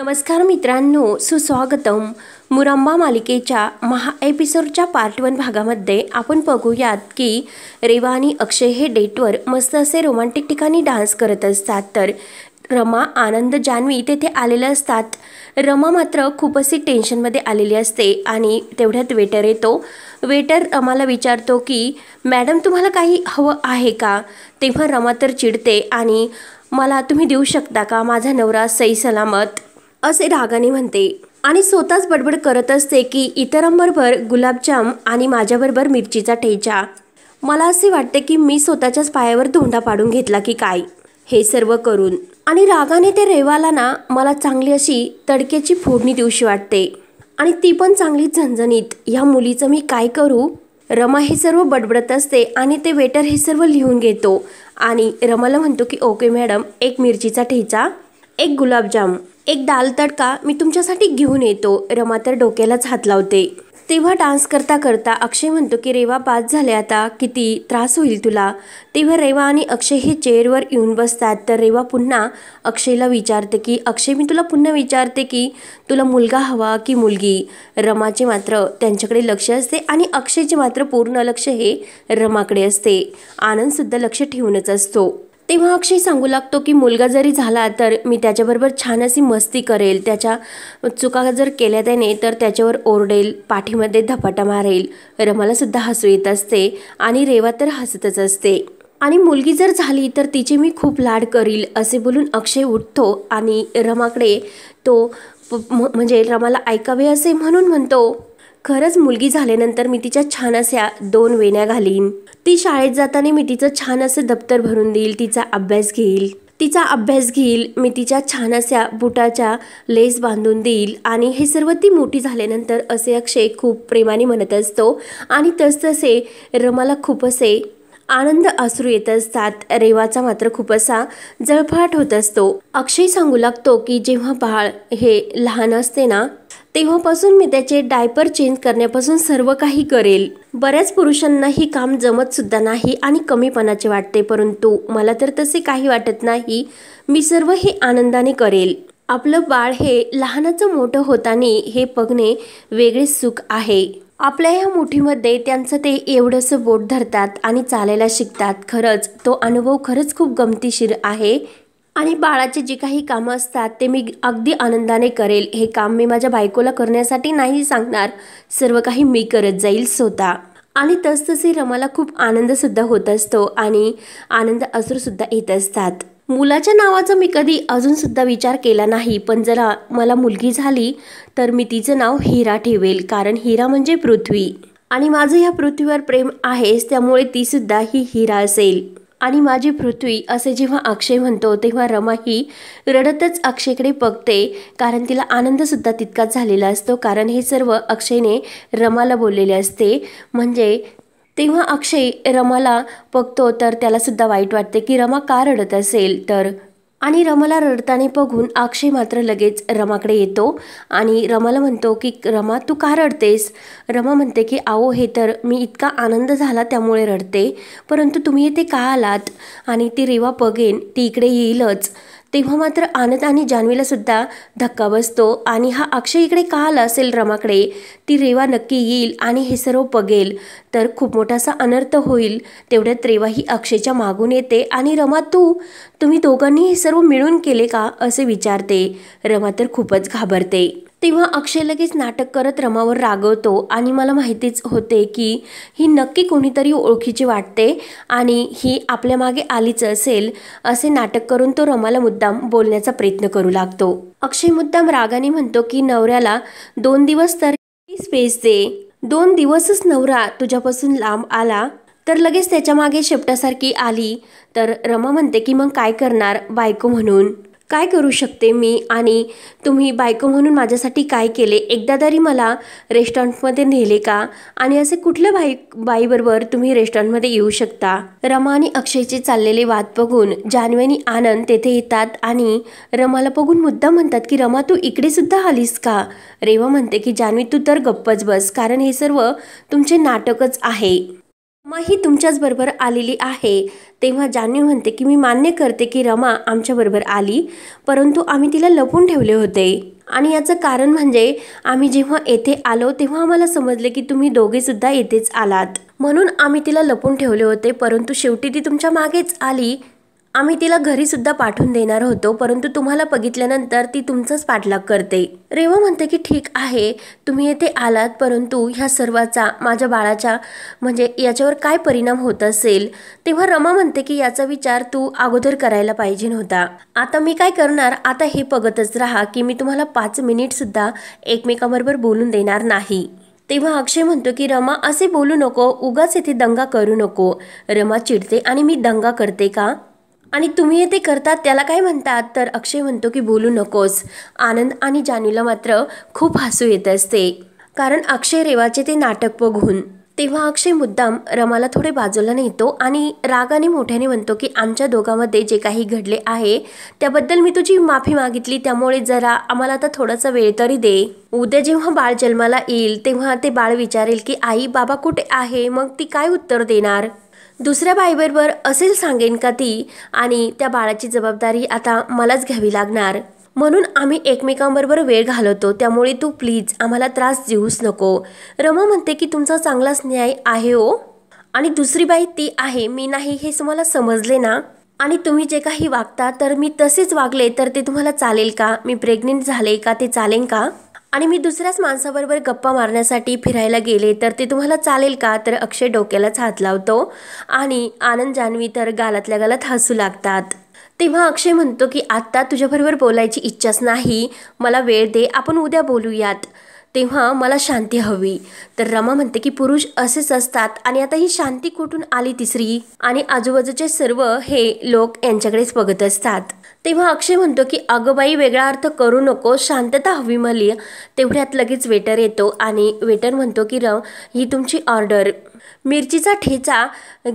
नमस्कार मित्रांनो सुस्वागतम मुरंबा मालिकेच्या महा एपिसोडच्या पार्ट वन भागामध्ये आपण बघूयात की रेवा आणि अक्षय हे डेटवर मस्त असे रोमांटिक ठिकाणी डान्स करत असतात तर रमा आनंद जान्हवी तेथे आलेले असतात रमा मात्र खूप अशी टेन्शनमध्ये आलेली असते आणि तेवढ्यात वेटर येतो वेटर रमाला विचारतो की मॅडम तुम्हाला काही हवं आहे का तेव्हा रमा तर चिडते आणि मला तुम्ही देऊ शकता का माझा नवरा सई सलामत असे रागाने म्हणते आणि स्वतःच बडबड करत असते की इतरांबरोबर गुलाबजाम आणि माझ्याबरोबर मिरचीचा ठेचा मला असे वाटते की मी स्वतःच्याच पायावर धोंडा पाडून घेतला की काय हे सर्व करून आणि रागाने ते रेवाला ना मला चांगली अशी तडक्याची फोडणी दिवशी वाटते आणि ती पण चांगली झणझणीत ह्या मुलीचं मी काय करू रमा हे सर्व बडबडत असते आणि ते वेटर हे सर्व लिहून घेतो आणि रमाला म्हणतो की ओके मॅडम एक मिरचीचा ठेचा एक गुलाबजाम एक दाल तडका मी तुमच्यासाठी घेऊन येतो रमा तर डोक्यालाच हात लावते तेव्हा डान्स करता करता अक्षय म्हणतो की रेवा बाद झाले आता किती त्रास होईल तुला तेव्हा रेवा आणि अक्षय हे चेअरवर येऊन बसतात तर रेवा पुन्हा अक्षयला विचारते की अक्षय मी तुला पुन्हा विचारते की तुला मुलगा हवा की मुलगी रमाचे मात्र त्यांच्याकडे लक्ष असते आणि अक्षयचे मात्र पूर्ण लक्ष हे रमाकडे असते आनंदसुद्धा लक्ष ठेवूनच असतो तेव्हा अक्षय सांगू लागतो की मुलगा जरी झाला तर मी त्याच्याबरोबर छान अशी मस्ती करेल त्याच्या चुका जर केल्या त्याने तर त्याच्यावर ओरडेल पाठीमध्ये धपाटा मारेल रमालासुद्धा हसू येत असते आणि रेवा तर हसतच असते आणि मुलगी जर झाली तर तिचे मी खूप लाड करील असे बोलून अक्षय उठतो आणि रमाकडे तो म्हणजे रमाला ऐकावे असे म्हणून म्हणतो खरंच मुलगी झाल्यानंतर मी तिच्या छान अशा दोन वेण्या घालीन ती शाळेत जाताना मी तिचं छान असं दप्तर भरून देईल तिचा अभ्यास घेईल तिचा अभ्यास घेईल मी तिच्या छान अशा बुटाच्या लेस बांधून देईल आणि हे सर्व ती मोठी झाल्यानंतर असे अक्षय खूप प्रेमाने म्हणत असतो आणि तसतसे रमाला खूप असे आनंद असू येत असतात रेवाचा मात्र खूप असा जळफळाट होत असतो अक्षय सांगू लागतो की जेव्हा बाळ हे लहान असते ना तेव्हापासून मी त्याचे डायपर चेंज करण्यापासून सर्व काही करेल बऱ्याच पुरुषांना हे काम जमत सुद्धा नाही आणि कमीपणाचे वाटते परंतु मला तर तसे काही वाटत नाही मी सर्व हे आनंदाने करेल आपलं बाळ हे लहानाचं मोठं होताने हे बघणे वेगळे सुख आहे आपल्या ह्या मुठीमध्ये त्यांचं ते एवढंसं बोट धरतात आणि चालायला शिकतात खरंच तो अनुभव खरंच खूप गमतीशीर आहे आणि बाळाचे जे काही कामं असतात ते मी अगदी आनंदाने करेल हे काम मी माझ्या बायकोला करण्यासाठी नाही सांगणार सर्व काही मी करत जाईल स्वतः आणि तसतसे रमाला खूप आनंदसुद्धा होत असतो आणि आनंद सुद्धा येत असतात मुलाच्या नावाचा मी कधी अजूनसुद्धा विचार केला नाही पण जर मला मुलगी झाली तर मी तिचं नाव हिरा ठेवेल कारण हिरा म्हणजे पृथ्वी आणि माझं ह्या पृथ्वीवर प्रेम आहेच त्यामुळे तीसुद्धा ही हिरा असेल आणि माझी पृथ्वी असे जेव्हा अक्षय म्हणतो तेव्हा रमा ही रडतच अक्षयकडे बघते कारण तिला आनंदसुद्धा तितकाच झालेला असतो कारण हे सर्व अक्षयने रमाला बोललेले असते म्हणजे तेव्हा अक्षय रमाला बघतो तर त्यालासुद्धा वाईट वाटते की रमा का रडत असेल तर आणि रमाला रडताना बघून अक्षय मात्र लगेच रमाकडे येतो आणि रमाला म्हणतो की रमा तू का रडतेस रमा म्हणते की आओ हे तर मी इतका आनंद झाला त्यामुळे रडते परंतु तुम्ही येथे का आलात आणि ती रेवा बघेन ती इकडे येईलच तेव्हा मात्र आनंद आणि जान्हवीला सुद्धा धक्का बसतो आणि हा अक्षय इकडे का आला असेल रमाकडे ती रेवा नक्की येईल आणि हे सर्व बघेल तर खूप मोठासा अनर्थ होईल तेवढ्यात रेवा ही अक्षयच्या मागून येते आणि रमा तू तुम्ही दोघांनी हे सर्व मिळून केले का असे विचारते रमा तर खूपच घाबरते तेव्हा अक्षय लगेच नाटक करत रमावर रागवतो आणि मला माहितीच होते की ही नक्की कोणीतरी ओळखीची वाटते आणि ही आपल्या मागे आलीच असेल असे नाटक करून तो रमाला मुद्दाम बोलण्याचा प्रयत्न करू लागतो अक्षय मुद्दाम रागाने म्हणतो की नवऱ्याला दोन दिवस तर स्पेस दे दोन दिवसच नवरा तुझ्यापासून लांब आला तर लगेच त्याच्या मागे शेपटासारखी आली तर रमा म्हणते की मग काय करणार बायको म्हणून काय करू शकते मी आणि तुम्ही बायको म्हणून माझ्यासाठी काय केले एकदा तरी मला रेस्टॉरंटमध्ये नेले का आणि असे कुठल्या बाई बाईबरोबर तुम्ही रेस्टॉरंटमध्ये येऊ शकता रमा आणि अक्षयचे चाललेले वाद बघून जान्हवी आनंद तेथे येतात आणि रमाला बघून मुद्दा म्हणतात की रमा तू इकडे सुद्धा आलीस का रेवा म्हणते की जान्हवी तू तर गप्पच बस कारण हे सर्व तुमचे नाटकच आहे रमा ही तुमच्याचबरोबर आलेली आहे तेव्हा जान्हवी म्हणते की मी मान्य करते की रमा आमच्याबरोबर आली परंतु आम्ही तिला लपून ठेवले होते आणि याचं कारण म्हणजे आम्ही जेव्हा येथे आलो तेव्हा आम्हाला समजले की तुम्ही दोघेसुद्धा येथेच आलात म्हणून आम्ही तिला लपून ठेवले होते परंतु शेवटी ती तुमच्या मागेच आली आम्ही तिला घरी सुद्धा पाठवून देणार होतो परंतु तुम्हाला बघितल्यानंतर ती तुमचाच पाठलाग करते रेवा म्हणते की ठीक आहे तुम्ही येथे आलात परंतु ह्या सर्वाचा माझ्या बाळाच्या म्हणजे याच्यावर काय परिणाम होत असेल तेव्हा रमा म्हणते की याचा विचार तू अगोदर करायला पाहिजे नव्हता आता मी काय करणार आता हे बघतच राहा की मी तुम्हाला पाच मिनिटसुद्धा एकमेकांबरोबर बोलून देणार नाही तेव्हा अक्षय म्हणतो की रमा असे बोलू नको उगाच येथे दंगा करू नको रमा चिडते आणि मी दंगा करते का आणि तुम्ही ते करतात त्याला काय म्हणतात तर अक्षय म्हणतो की बोलू नकोस आनंद आणि जानूला मात्र खूप हसू येत असते कारण अक्षय रेवाचे ते नाटक बघून तेव्हा अक्षय मुद्दाम रमाला थोडे बाजूला नेतो आणि रागाने मोठ्याने म्हणतो की आमच्या दोघांमध्ये जे काही घडले आहे त्याबद्दल मी तुझी माफी मागितली त्यामुळे जरा आम्हाला आता थोडासा वेळ तरी दे उद्या जेव्हा बाळ जन्माला येईल तेव्हा ते बाळ विचारेल की आई बाबा कुठे आहे मग ती काय उत्तर देणार दुसऱ्या बाईबरोबर असेल सांगेन का ती आणि त्या बाळाची जबाबदारी आता मलाच घ्यावी लागणार म्हणून आम्ही एकमेकांबरोबर वेळ घालवतो त्यामुळे तू प्लीज आम्हाला त्रास देऊच नको रमा म्हणते की तुमचा चांगलाच न्याय आहे ओ हो. आणि दुसरी बाई ती आहे मी नाही हे तुम्हाला समजले ना आणि तुम्ही जे काही वागता तर मी तसेच वागले तर ते तुम्हाला चालेल का मी प्रेग्नेंट झाले का ते चालेल का आणि मी दुसऱ्याच माणसाबरोबर गप्पा मारण्यासाठी फिरायला गेले तर ते तुम्हाला चालेल का तर अक्षय डोक्यालाच हात लावतो आणि आनंद जान्हवी तर गालातल्या गालात हसू लागतात तेव्हा अक्षय म्हणतो की आत्ता तुझ्याबरोबर बोलायची इच्छाच नाही मला वेळ दे आपण उद्या बोलूयात तेव्हा मला शांती हवी तर रमा म्हणते की पुरुष असेच असतात आणि आता ही शांती कुठून आली तिसरी आणि आजूबाजूचे सर्व हे लोक यांच्याकडेच बघत असतात तेव्हा अक्षय म्हणतो की अगं बाई वेगळा अर्थ करू नको शांतता हवी मली तेवढ्यात लगेच वेटर येतो आणि वेटर म्हणतो की रव ही तुमची ऑर्डर मिरचीचा ठेचा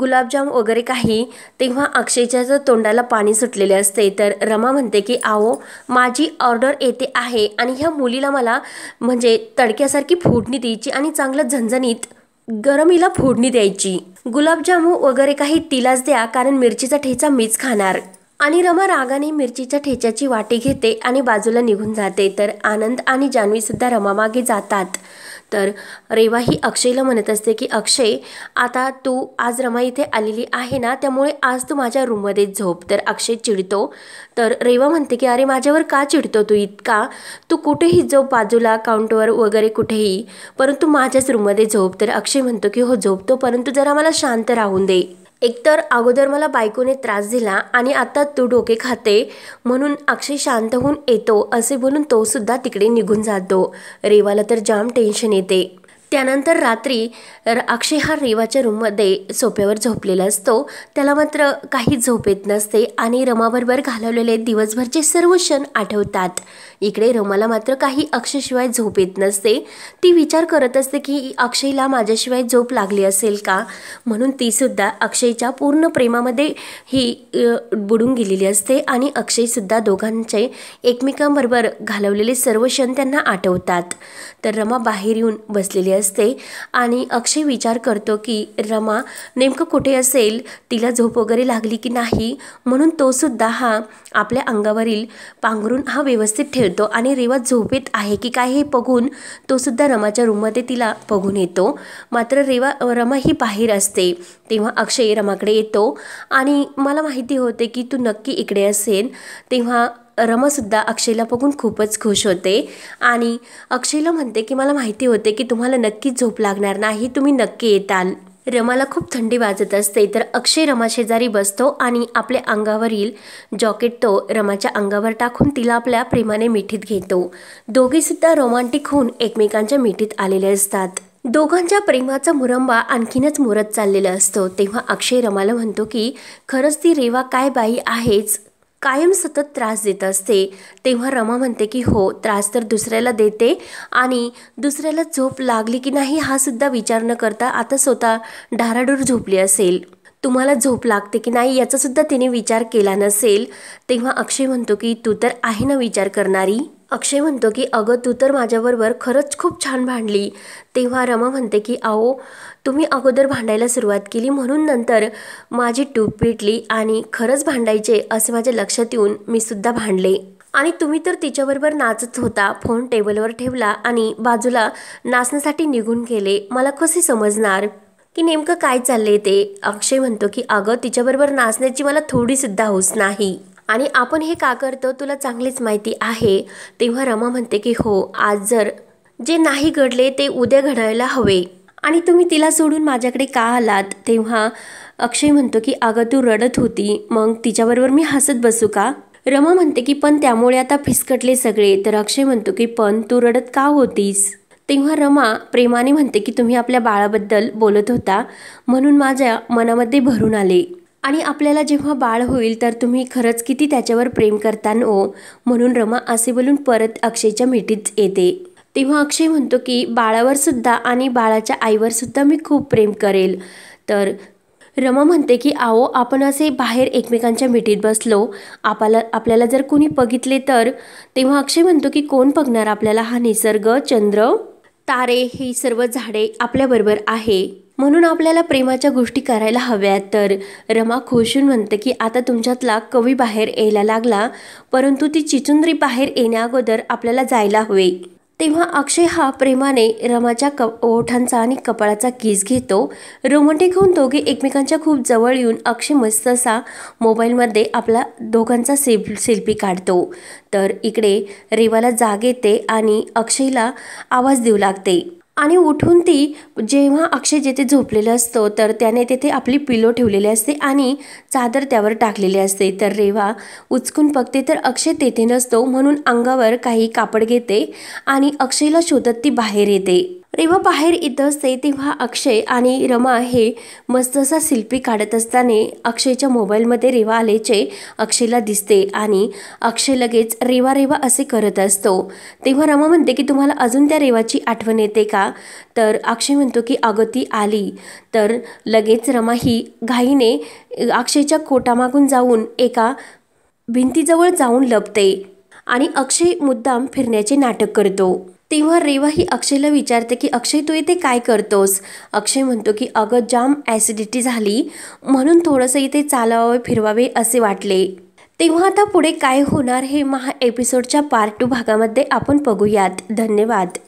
गुलाबजाम वगैरे काही तेव्हा अक्षयच्या जर तोंडाला पाणी सुटलेले असते तर रमा म्हणते की आहो माझी ऑर्डर येते आहे आणि ह्या मुलीला मला म्हणजे तडक्यासारखी फोडणी द्यायची आणि चांगलं झणझणीत गरमीला फोडणी द्यायची गुलाबजामू वगैरे काही तिलाच द्या कारण मिरचीचा ठेचा मीच खाणार आणि रमा रागाने मिरचीच्या ठेच्याची वाटी घेते आणि बाजूला निघून जाते तर आनंद आणि जान्हवीसुद्धा रमामागे जातात तर रेवा ही अक्षयला म्हणत असते की अक्षय आता तू आज रमा इथे आलेली आहे ना त्यामुळे आज तू माझ्या रूममध्ये झोप तर अक्षय चिडतो तर रेवा म्हणते की अरे माझ्यावर का चिडतो तू इतका तू कुठेही झोप बाजूला काउंटरवर वगैरे कुठेही परंतु माझ्याच रूममध्ये झोप तर अक्षय म्हणतो की हो झोपतो परंतु जरा मला शांत राहून दे एकतर अगोदर मला बायकोने त्रास दिला आणि आता तू डोके खाते म्हणून अक्षय शांत होऊन येतो असे बोलून तो सुद्धा तिकडे निघून जातो रेवाला तर जाम टेन्शन येते त्यानंतर रात्री अक्षय हा रेवाच्या रूममध्ये सोप्यावर झोपलेला असतो त्याला मात्र काही झोप येत नसते आणि रमाबरोबर घालवलेले दिवसभरचे सर्व क्षण आठवतात इकडे रमाला मात्र काही अक्षयशिवाय झोप येत नसते ती विचार करत असते की अक्षयला माझ्याशिवाय झोप लागली असेल का म्हणून तीसुद्धा अक्षयच्या पूर्ण प्रेमामध्ये ही बुडून गेलेली असते आणि अक्षयसुद्धा दोघांचे एकमेकांबरोबर घालवलेले सर्व क्षण त्यांना आठवतात तर रमा बाहेर येऊन बसलेली असते आणि अक्षय विचार करतो की रमा नेमकं कुठे असेल तिला झोप वगैरे लागली की नाही म्हणून तो सुद्धा हा आपल्या अंगावरील पांघरून हा व्यवस्थित ठेवतो आणि रेवा झोपेत आहे की काय हे बघून तो सुद्धा रमाच्या रूममध्ये तिला बघून येतो मात्र रेवा रमा ही बाहेर असते तेव्हा अक्षय रमाकडे येतो आणि मला माहिती होते की तू नक्की इकडे असेल तेव्हा रमासुद्धा अक्षयला बघून खूपच खुश होते आणि अक्षयला म्हणते की मला माहिती होते की तुम्हाला नक्कीच झोप लागणार नाही तुम्ही नक्की येताल रमाला खूप थंडी वाजत असते तर अक्षय रमा शेजारी बसतो आणि आपल्या अंगावरील जॉकेट तो रमाच्या अंगावर टाकून तिला आपल्या प्रेमाने मिठीत घेतो दोघेसुद्धा रोमांटिक होऊन एकमेकांच्या मिठीत आलेले असतात दोघांच्या प्रेमाचा मुरंबा आणखीनच मुरत चाललेला असतो तेव्हा अक्षय रमाला म्हणतो की खरंच ती रेवा काय बाई आहेच कायम सतत त्रास देत असते तेव्हा रमा म्हणते की हो त्रास तर दुसऱ्याला देते आणि दुसऱ्याला झोप लागली की नाही हा सुद्धा विचार न करता आता स्वतः डाराडूर झोपली असेल तुम्हाला झोप लागते की नाही याचासुद्धा तिने विचार केला नसेल तेव्हा अक्षय म्हणतो की तू तर आहे ना विचार करणारी अक्षय म्हणतो की अगं तू तर माझ्याबरोबर खरंच खूप छान भांडली तेव्हा रमा म्हणते की आओ तुम्ही अगोदर भांडायला सुरुवात केली म्हणून नंतर माझी टूप पेटली आणि खरंच भांडायचे असे माझ्या लक्षात येऊन मी सुद्धा भांडले आणि तुम्ही तर तिच्याबरोबर नाचत होता फोन टेबलवर ठेवला आणि बाजूला नाचण्यासाठी निघून गेले मला कसे समजणार की नेमकं काय चाललंय ते अक्षय म्हणतो की अगं तिच्याबरोबर नाचण्याची मला थोडीसुद्धा हौस नाही आणि आपण हे का करतो तुला चांगलीच माहिती आहे तेव्हा रमा म्हणते की हो आज जर जे नाही घडले ते उद्या घडायला हवे आणि तुम्ही तिला सोडून माझ्याकडे का आलात तेव्हा अक्षय म्हणतो की अगं तू रडत होती मग तिच्याबरोबर मी हसत बसू का रमा म्हणते की पण त्यामुळे आता फिसकटले सगळे तर अक्षय म्हणतो की पण तू रडत का होतीस तेव्हा रमा प्रेमाने म्हणते की तुम्ही आपल्या बाळाबद्दल बोलत होता म्हणून माझ्या मनामध्ये भरून आले आणि आपल्याला जेव्हा बाळ होईल तर तुम्ही खरंच किती त्याच्यावर प्रेम करता नो म्हणून रमा असे बोलून परत अक्षयच्या भेटीत येते तेव्हा अक्षय म्हणतो की बाळावर सुद्धा आणि बाळाच्या आईवर सुद्धा मी खूप प्रेम करेल तर रमा म्हणते की आओ आपण असे बाहेर एकमेकांच्या मिठीत बसलो आपल्याला आपल्याला जर कोणी बघितले तर तेव्हा अक्षय म्हणतो की कोण बघणार आपल्याला हा निसर्ग चंद्र तारे हे सर्व झाडे आपल्याबरोबर आहे म्हणून आपल्याला प्रेमाच्या गोष्टी करायला हव्यात तर रमा खुशून म्हणते की आता तुमच्यातला कवी बाहेर यायला लागला परंतु ती चिचुंद्री बाहेर येण्याअगोदर आपल्याला जायला हवे तेव्हा अक्षय हा प्रेमाने रमाच्या क ओठांचा आणि कपाळाचा किस घेतो रोमॅन्टिक होऊन दोघे एकमेकांच्या खूप जवळ येऊन अक्षय मस्त असा मोबाईलमध्ये आपला दोघांचा सेल्फ सेल्फी काढतो तर इकडे रेवाला जाग येते आणि अक्षयला आवाज देऊ लागते आणि उठून ती जेव्हा अक्षय जेथे झोपलेलं असतो तर त्याने तेथे आपली पिलो ठेवलेली असते आणि चादर त्यावर टाकलेली असते तर रेवा उचकून बघते तर अक्षय तेथे नसतो म्हणून अंगावर काही कापड घेते आणि अक्षयला शोधत ती बाहेर येते रेवा बाहेर इथं असते तेव्हा अक्षय आणि रमा हे मस्त असा सिल्पी काढत असताना अक्षयच्या मोबाईलमध्ये रेवा आल्याचे अक्षयला दिसते आणि अक्षय लगेच रेवा रेवा असे करत असतो तेव्हा रमा म्हणते की तुम्हाला अजून त्या रेवाची आठवण येते का तर अक्षय म्हणतो की अगती आली तर लगेच रमा ही घाईने अक्षयच्या कोटामागून जाऊन एका भिंतीजवळ जाऊन लपते आणि अक्षय मुद्दाम फिरण्याचे नाटक करतो तेव्हा रेवा ही अक्षयला विचारते की अक्षय तू इथे काय करतोस अक्षय म्हणतो की अगं जाम ॲसिडिटी झाली म्हणून थोडंसं इथे चालवावे फिरवावे असे वाटले तेव्हा आता पुढे काय होणार हे महा एपिसोडच्या पार्ट टू भागामध्ये आपण बघूयात धन्यवाद